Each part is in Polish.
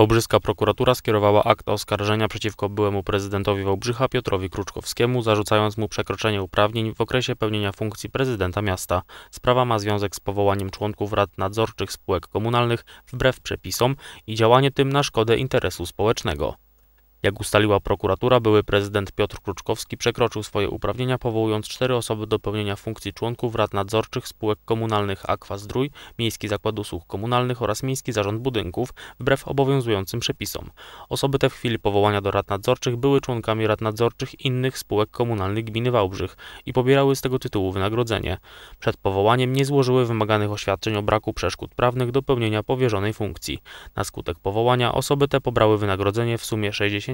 Wałbrzyska prokuratura skierowała akt oskarżenia przeciwko byłemu prezydentowi Wałbrzycha Piotrowi Kruczkowskiemu, zarzucając mu przekroczenie uprawnień w okresie pełnienia funkcji prezydenta miasta. Sprawa ma związek z powołaniem członków rad nadzorczych spółek komunalnych wbrew przepisom i działanie tym na szkodę interesu społecznego. Jak ustaliła prokuratura, były prezydent Piotr Kruczkowski przekroczył swoje uprawnienia, powołując cztery osoby do pełnienia funkcji członków rad nadzorczych spółek komunalnych Aqua Zdrój, Miejski Zakład Usług Komunalnych oraz Miejski Zarząd Budynków, wbrew obowiązującym przepisom. Osoby te w chwili powołania do rad nadzorczych były członkami rad nadzorczych innych spółek komunalnych gminy Wałbrzych i pobierały z tego tytułu wynagrodzenie. Przed powołaniem nie złożyły wymaganych oświadczeń o braku przeszkód prawnych do pełnienia powierzonej funkcji. Na skutek powołania osoby te pobrały wynagrodzenie w sumie 60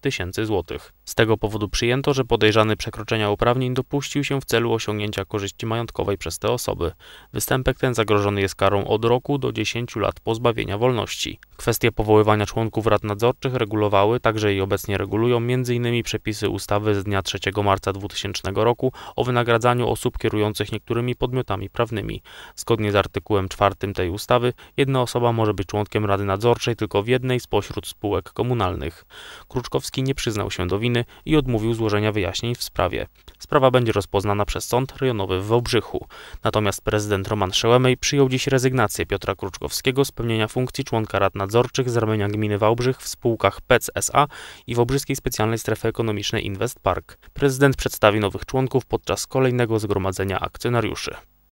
tysięcy złotych. Z tego powodu przyjęto, że podejrzany przekroczenia uprawnień dopuścił się w celu osiągnięcia korzyści majątkowej przez te osoby. Występek ten zagrożony jest karą od roku do 10 lat pozbawienia wolności. Kwestie powoływania członków rad nadzorczych regulowały, także i obecnie regulują, m.in. przepisy ustawy z dnia 3 marca 2000 roku o wynagradzaniu osób kierujących niektórymi podmiotami prawnymi. Zgodnie z artykułem 4 tej ustawy, jedna osoba może być członkiem rady nadzorczej tylko w jednej spośród spółek komunalnych. Kruczkowski nie przyznał się do winy i odmówił złożenia wyjaśnień w sprawie. Sprawa będzie rozpoznana przez Sąd Rejonowy w Wałbrzychu. Natomiast prezydent Roman Szełemej przyjął dziś rezygnację Piotra Kruczkowskiego z pełnienia funkcji członka rad nadzorczych z ramienia gminy Wałbrzych w spółkach PEC SA i Wałbrzyskiej Specjalnej Strefy Ekonomicznej Invest Park. Prezydent przedstawi nowych członków podczas kolejnego zgromadzenia akcjonariuszy.